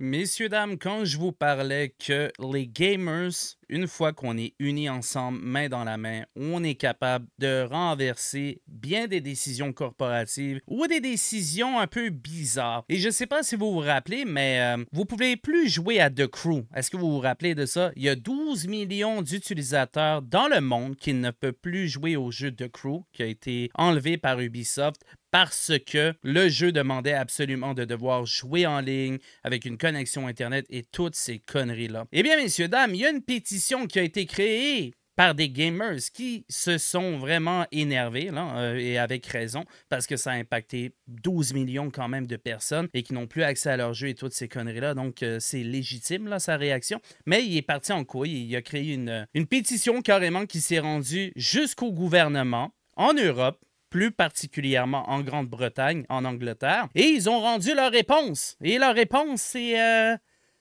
Messieurs, dames, quand je vous parlais que les gamers, une fois qu'on est unis ensemble, main dans la main, on est capable de renverser bien des décisions corporatives ou des décisions un peu bizarres. Et je ne sais pas si vous vous rappelez, mais euh, vous pouvez plus jouer à The Crew. Est-ce que vous vous rappelez de ça? Il y a 12 millions d'utilisateurs dans le monde qui ne peuvent plus jouer au jeu The Crew, qui a été enlevé par Ubisoft parce que le jeu demandait absolument de devoir jouer en ligne avec une connexion Internet et toutes ces conneries-là. Eh bien, messieurs, dames, il y a une pétition qui a été créée par des gamers qui se sont vraiment énervés, là, euh, et avec raison, parce que ça a impacté 12 millions quand même de personnes et qui n'ont plus accès à leur jeu et toutes ces conneries-là. Donc, euh, c'est légitime, là, sa réaction. Mais il est parti en quoi Il a créé une, une pétition carrément qui s'est rendue jusqu'au gouvernement en Europe plus particulièrement en Grande-Bretagne, en Angleterre. Et ils ont rendu leur réponse. Et leur réponse, c'est... Euh,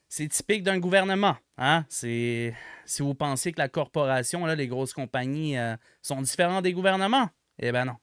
c'est typique d'un gouvernement. Hein? C'est si vous pensez que la corporation, là, les grosses compagnies euh, sont différentes des gouvernements, eh ben non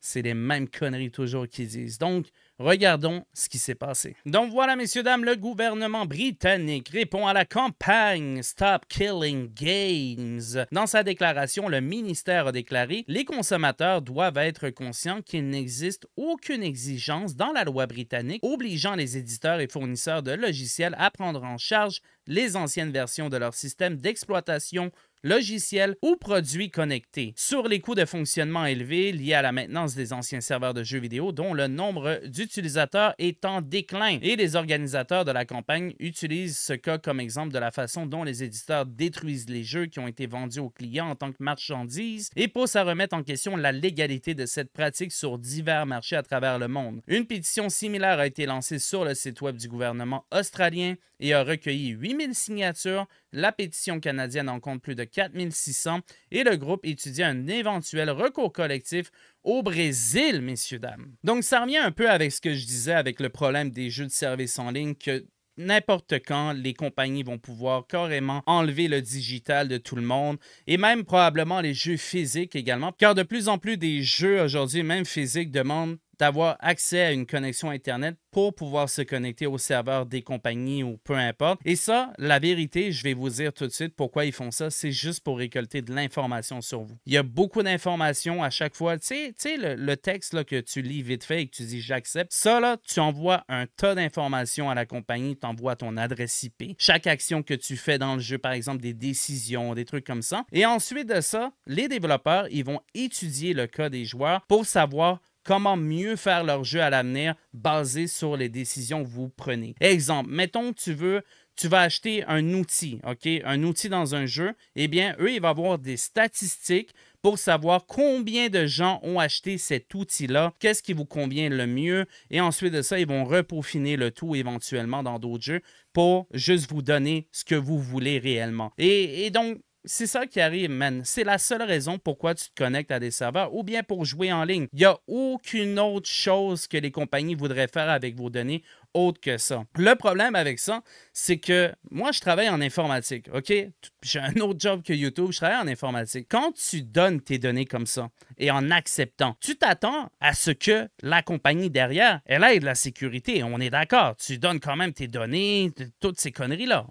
c'est les mêmes conneries toujours qu'ils disent. Donc, regardons ce qui s'est passé. Donc voilà, messieurs, dames, le gouvernement britannique répond à la campagne Stop Killing Games. Dans sa déclaration, le ministère a déclaré Les consommateurs doivent être conscients qu'il n'existe aucune exigence dans la loi britannique obligeant les éditeurs et fournisseurs de logiciels à prendre en charge les anciennes versions de leur système d'exploitation logiciels ou produits connectés, sur les coûts de fonctionnement élevés liés à la maintenance des anciens serveurs de jeux vidéo dont le nombre d'utilisateurs est en déclin. Et les organisateurs de la campagne utilisent ce cas comme exemple de la façon dont les éditeurs détruisent les jeux qui ont été vendus aux clients en tant que marchandises et poussent à remettre en question la légalité de cette pratique sur divers marchés à travers le monde. Une pétition similaire a été lancée sur le site web du gouvernement australien et a recueilli 8000 signatures la pétition canadienne en compte plus de 4600 et le groupe étudie un éventuel recours collectif au Brésil, messieurs, dames. Donc ça revient un peu avec ce que je disais avec le problème des jeux de service en ligne que n'importe quand, les compagnies vont pouvoir carrément enlever le digital de tout le monde et même probablement les jeux physiques également, car de plus en plus des jeux aujourd'hui, même physiques, demandent d'avoir accès à une connexion Internet pour pouvoir se connecter au serveur des compagnies ou peu importe. Et ça, la vérité, je vais vous dire tout de suite pourquoi ils font ça, c'est juste pour récolter de l'information sur vous. Il y a beaucoup d'informations à chaque fois. Tu sais, le, texte que tu lis vite fait et que tu dis j'accepte, ça, tu envoies un tas d'informations à la compagnie, tu envoies ton adresse IP, chaque action que tu fais dans le jeu, par exemple des décisions, des trucs comme ça. Et ensuite de ça, les développeurs, ils vont étudier le cas des joueurs pour savoir comment mieux faire leur jeu à l'avenir basé sur les décisions que vous prenez. Exemple, mettons que tu veux tu vas acheter un outil, OK, un outil dans un jeu, eh bien, eux, ils vont avoir des statistiques pour savoir combien de gens ont acheté cet outil-là, qu'est-ce qui vous convient le mieux, et ensuite de ça, ils vont repaufiner le tout éventuellement dans d'autres jeux pour juste vous donner ce que vous voulez réellement. Et, et donc, c'est ça qui arrive, man. C'est la seule raison pourquoi tu te connectes à des serveurs ou bien pour jouer en ligne. Il n'y a aucune autre chose que les compagnies voudraient faire avec vos données autre que ça. Le problème avec ça, c'est que moi, je travaille en informatique, OK? J'ai un autre job que YouTube, je travaille en informatique. Quand tu donnes tes données comme ça et en acceptant, tu t'attends à ce que la compagnie derrière, elle de la sécurité. On est d'accord. Tu donnes quand même tes données, toutes ces conneries-là.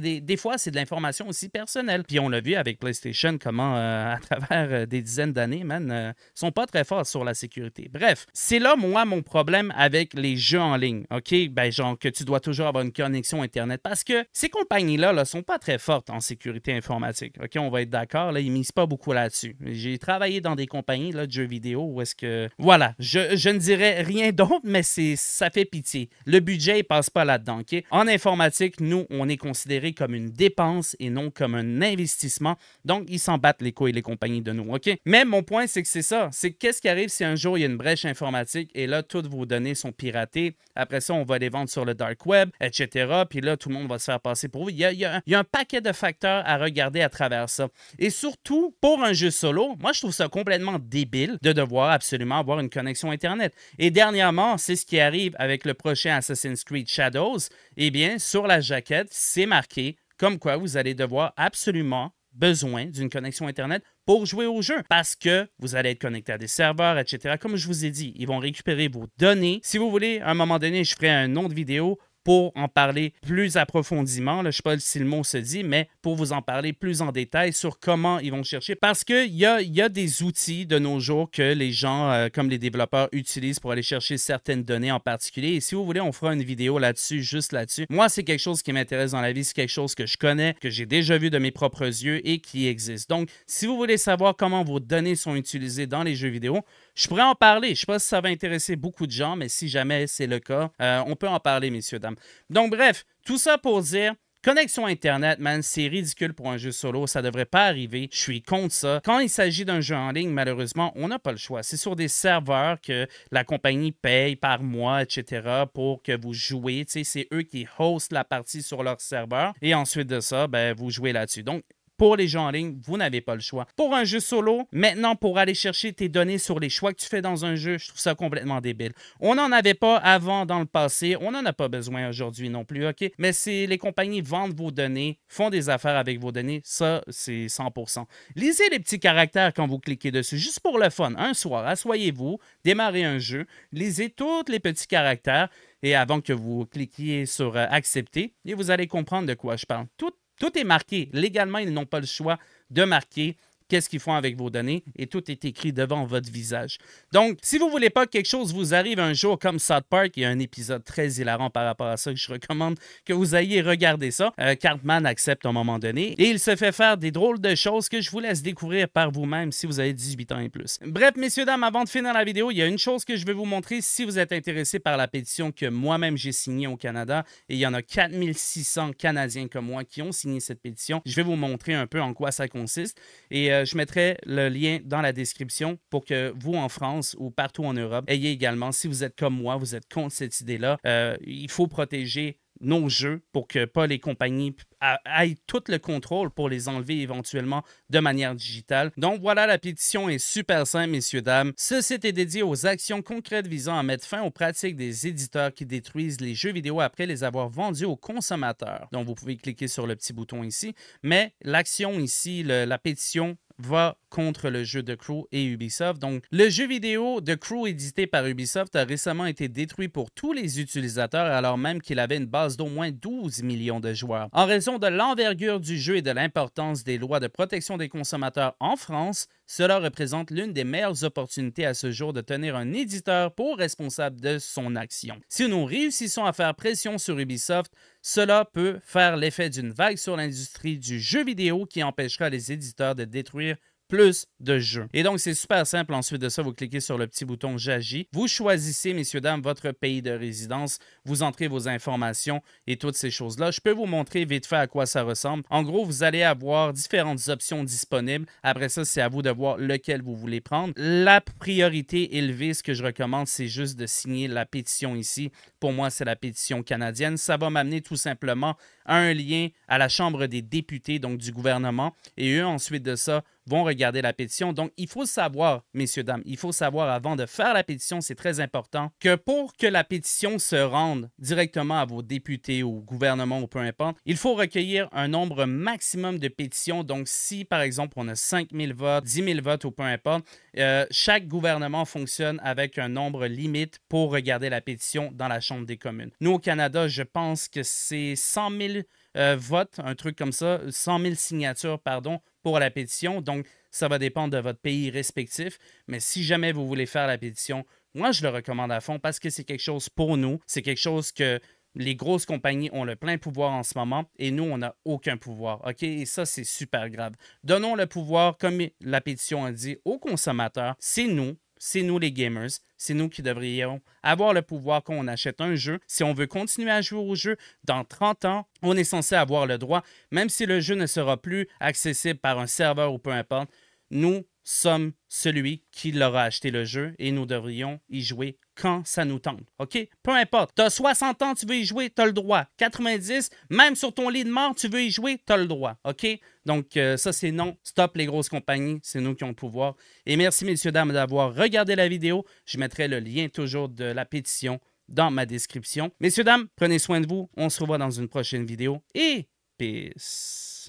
des, fois, c'est de l'information aussi personnelle. Puis on l'a vu avec PlayStation, comment euh, à travers euh, des dizaines d'années, man, ne euh, sont pas très forts sur la sécurité. Bref, c'est là, moi, mon problème avec les jeux en ligne, OK? ben, genre, que tu dois toujours avoir une connexion Internet parce que ces compagnies-là ne là, sont pas très fortes en sécurité informatique. OK, on va être d'accord, là, ils misent pas beaucoup là-dessus. J'ai travaillé dans des compagnies là, de jeux vidéo où est-ce que. Voilà, je, ne dirais rien d'autre, mais c'est, ça fait pitié. Le budget, ne passe pas là-dedans. En informatique, nous, on est considéré comme une dépense et non comme un investissement. Donc, ils s'en battent les couilles, les compagnies de nous. OK? Mais mon point, c'est que c'est ça. C'est qu'est-ce qui arrive si un jour il y a une brèche informatique et là, toutes vos données sont piratées. Après ça, on va va les vendre sur le dark web, etc. Puis là, tout le monde va se faire passer pour vous. Il y a, un, un paquet de facteurs à regarder à travers ça. Et surtout, pour un jeu solo, moi, je trouve ça complètement débile de devoir absolument avoir une connexion Internet. Et dernièrement, c'est ce qui arrive avec le prochain Assassin's Creed Shadows. Eh bien, sur la jaquette, c'est marqué comme quoi vous allez devoir absolument besoin d'une connexion Internet pour jouer au jeu parce que vous allez être connecté à des serveurs, etc. Comme je vous ai dit, ils vont récupérer vos données. Si vous voulez, à un moment donné, je ferai un autre vidéo pour en parler plus approfondiment. je ne sais pas si le mot se dit, mais pour vous en parler plus en détail sur comment ils vont chercher. Parce qu'il y a, y a des outils de nos jours que les gens, euh, comme les développeurs, utilisent pour aller chercher certaines données en particulier. Et si vous voulez, on fera une vidéo là-dessus, juste là-dessus. Moi, c'est quelque chose qui m'intéresse dans la vie, c'est quelque chose que je connais, que j'ai déjà vu de mes propres yeux et qui existe. Donc, si vous voulez savoir comment vos données sont utilisées dans les jeux vidéo, je pourrais en parler. Je sais pas si ça va intéresser beaucoup de gens, mais si jamais c'est le cas, euh, on peut en parler, messieurs, dames. Donc, bref, tout ça pour dire Connexion Internet, man, c'est ridicule pour un jeu solo, ça devrait pas arriver, je suis contre ça. Quand il s'agit d'un jeu en ligne, malheureusement, on n'a pas le choix. C'est sur des serveurs que la compagnie paye par mois, etc., pour que vous jouez. C'est eux qui hostent la partie sur leur serveur, et ensuite de ça, ben, vous jouez là-dessus. Donc, pour les gens en ligne, vous n'avez pas le choix. Pour un jeu solo, maintenant, pour aller chercher tes données sur les choix que tu fais dans un jeu, je trouve ça complètement débile. On n'en avait pas avant dans le passé, on n'en a pas besoin aujourd'hui non plus, OK? Mais si les compagnies vendent vos données, font des affaires avec vos données, ça, c'est 100%. Lisez les petits caractères quand vous cliquez dessus, juste pour le fun. Un soir, asseyez-vous, démarrez un jeu, lisez tous les petits caractères et avant que vous cliquiez sur euh, accepter, et vous allez comprendre de quoi je parle. Tout est marqué. Légalement, ils n'ont pas le choix de marquer qu'est-ce qu'ils font avec vos données et tout est écrit devant votre visage. Donc, si vous voulez pas que quelque chose vous arrive un jour comme South Park, il y a un épisode très hilarant par rapport à ça que je recommande que vous ayez regardé ça. Euh, Cartman accepte à un moment donné et il se fait faire des drôles de choses que je vous laisse découvrir par vous-même si vous avez 18 ans et plus. Bref, messieurs, dames, avant de finir la vidéo, il y a une chose que je vais vous montrer si vous êtes intéressé par la pétition que moi-même j'ai signée au Canada et il y en a 4600 Canadiens comme moi qui ont signé cette pétition. Je vais vous montrer un peu en quoi ça consiste et euh, euh, je mettrai le lien dans la description pour que vous, en France ou partout en Europe, ayez également, si vous êtes comme moi, vous êtes contre cette idée-là, euh, il faut protéger nos jeux pour que pas les compagnies aillent tout le contrôle pour les enlever éventuellement de manière digitale. Donc voilà, la pétition est super simple, messieurs, dames. Ce site est dédié aux actions concrètes visant à mettre fin aux pratiques des éditeurs qui détruisent les jeux vidéo après les avoir vendus aux consommateurs. Donc vous pouvez cliquer sur le petit bouton ici, mais l'action ici, la pétition va contre le jeu de Crew et Ubisoft. Donc, le jeu vidéo de Crew édité par Ubisoft a récemment été détruit pour tous les utilisateurs alors même qu'il avait une base d'au moins 12 millions de joueurs. En raison de l'envergure du jeu et de l'importance des lois de protection des consommateurs en France, cela représente l'une des meilleures opportunités à ce jour de tenir un éditeur pour responsable de son action. Si nous réussissons à faire pression sur Ubisoft, cela peut faire l'effet d'une vague sur l'industrie du jeu vidéo qui empêchera les éditeurs de détruire plus de jeux. Et donc, c'est super simple. Ensuite de ça, vous cliquez sur le petit bouton J'agis. Vous choisissez, messieurs, dames, votre pays de résidence. Vous entrez vos informations et toutes ces choses-là. Je peux vous montrer vite fait à quoi ça ressemble. En gros, vous allez avoir différentes options disponibles. Après ça, c'est à vous de voir lequel vous voulez prendre. La priorité élevée, ce que je recommande, c'est juste de signer la pétition ici. Pour moi, c'est la pétition canadienne. Ça va m'amener tout simplement à un lien à la Chambre des députés, donc du gouvernement. Et eux, ensuite de ça, vont regarder la pétition. Donc, il faut savoir, messieurs, dames, il faut savoir avant de faire la pétition, c'est très important, que pour que la pétition se rende directement à vos députés ou gouvernement ou peu importe, il faut recueillir un nombre maximum de pétitions. Donc, si par exemple on a 5 000 votes, 10 000 votes ou peu importe, euh, chaque gouvernement fonctionne avec un nombre limite pour regarder la pétition dans la Chambre des communes. Nous, au Canada, je pense que c'est 100 000 euh, vote un truc comme ça, 100 000 signatures, pardon, pour la pétition. Donc, ça va dépendre de votre pays respectif. Mais si jamais vous voulez faire la pétition, moi, je le recommande à fond parce que c'est quelque chose pour nous. C'est quelque chose que les grosses compagnies ont le plein pouvoir en ce moment et nous, on n'a aucun pouvoir. OK? Et ça, c'est super grave. Donnons le pouvoir, comme la pétition a dit, aux consommateurs. C'est nous c'est nous les gamers, c'est nous qui devrions avoir le pouvoir quand on achète un jeu. Si on veut continuer à jouer au jeu dans 30 ans, on est censé avoir le droit, même si le jeu ne sera plus accessible par un serveur ou peu importe. Nous, sommes celui qui leur a acheté le jeu et nous devrions y jouer quand ça nous tente. OK? Peu importe. Tu as 60 ans, tu veux y jouer, tu le droit. 90, même sur ton lit de mort, tu veux y jouer, tu le droit. OK? Donc, euh, ça, c'est non. Stop les grosses compagnies. C'est nous qui avons le pouvoir. Et merci, messieurs, dames, d'avoir regardé la vidéo. Je mettrai le lien toujours de la pétition dans ma description. Messieurs, dames, prenez soin de vous. On se revoit dans une prochaine vidéo et peace.